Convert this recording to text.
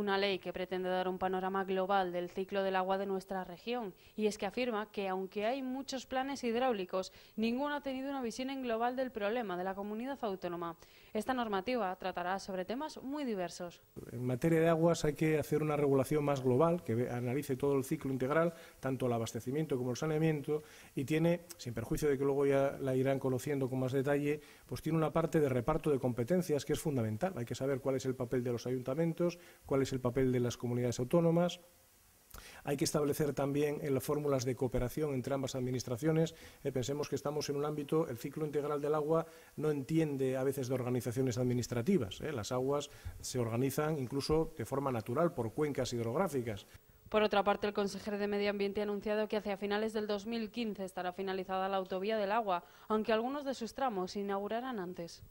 una ley que pretende dar un panorama global del ciclo del agua de nuestra región y es que afirma que aunque hay muchos planes hidráulicos, ninguno ha tenido una visión en global del problema de la comunidad autónoma. Esta normativa tratará sobre temas muy diversos. En materia de aguas hay que hacer una regulación más global que analice todo el ciclo integral, tanto el abastecimiento como el saneamiento y tiene, sin perjuicio de que luego ya la irán conociendo con más detalle, pues tiene una parte de reparto de competencias que es fundamental. Hay que saber cuál es el papel de los ayuntamientos, cuál es el papel de las comunidades autónomas. Hay que establecer también eh, las fórmulas de cooperación entre ambas administraciones. Eh, pensemos que estamos en un ámbito, el ciclo integral del agua no entiende a veces de organizaciones administrativas. Eh. Las aguas se organizan incluso de forma natural por cuencas hidrográficas. Por otra parte, el consejero de Medio Ambiente ha anunciado que hacia finales del 2015 estará finalizada la autovía del agua, aunque algunos de sus tramos se inaugurarán antes.